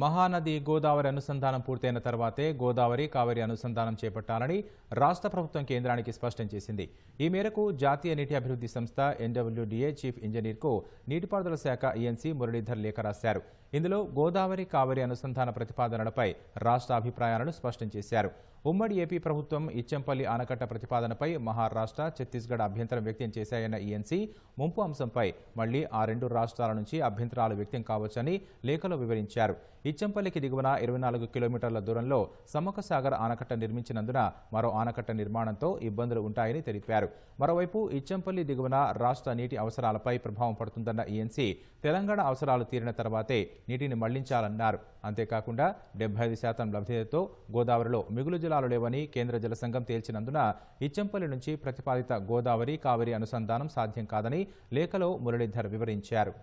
మహానది గోదావరి అనుసంధానం పూర్తయిన తర్వాతే గోదావరి కావేరి అనుసంధానం చేపట్టాలని రాష్ట్ర ప్రభుత్వం కేంద్రానికి స్పష్టం చేసింది ఈ మేరకు జాతీయ నీటి అభివృద్ధి సంస్థ ఎన్డబ్ల్యూడీఏ చీఫ్ ఇంజనీర్కు నీటిపారుదల శాఖ ఈఎన్సీ మురళీధర్ లేఖ రాశారు ఇందులో గోదావరి కావేరి అనుసంధాన ప్రతిపాదనలపై రాష్ట్ర అభిప్రాయాలను స్పష్టం చేశారు ఉమ్మడి ఏపీ ప్రభుత్వం ఇచ్చంపల్లి ఆనకట్ట ప్రతిపాదనపై మహారాష్ట్ర ఛత్తీస్గఢ్ అభ్యంతరం వ్యక్తం చేశాయన్న ఈఎన్సీ ముంపు అంశంపై మళ్లీ ఆ రెండు రాష్ట్రాల నుంచి అభ్యంతరాలు వ్యక్తం కావచ్చని లేఖలో వివరించారు ఇచ్చంపల్లికి దిగువన ఇరవై నాలుగు కిలోమీటర్ల దూరంలో సమ్మక ఆనకట్ట నిర్మించినందున మరో ఆనకట్ట నిర్మాణంతో ఇబ్బందులు ఉంటాయని తెలిపారు మరోవైపు ఇచ్చంపల్లి దిగువన రాష్ట్ర నీటి అవసరాలపై ప్రభావం పడుతుందన్న ఈఎన్సీ e తెలంగాణ అవసరాలు తీరిన తర్వాతే నీటిని మళ్లించాలన్నారు అంతేకాకుండా డెబ్బై ఐదు శాతం లభ్యతతో గోదావరిలో మిగులు జలాలు లేవని కేంద్ర జలసంఘం తేల్చినందున ఇచ్చంపల్లి నుంచి ప్రతిపాదిత గోదావరి కావేరి అనుసంధానం సాధ్యం కాదని లేఖలో మురళీధర్ వివరించారు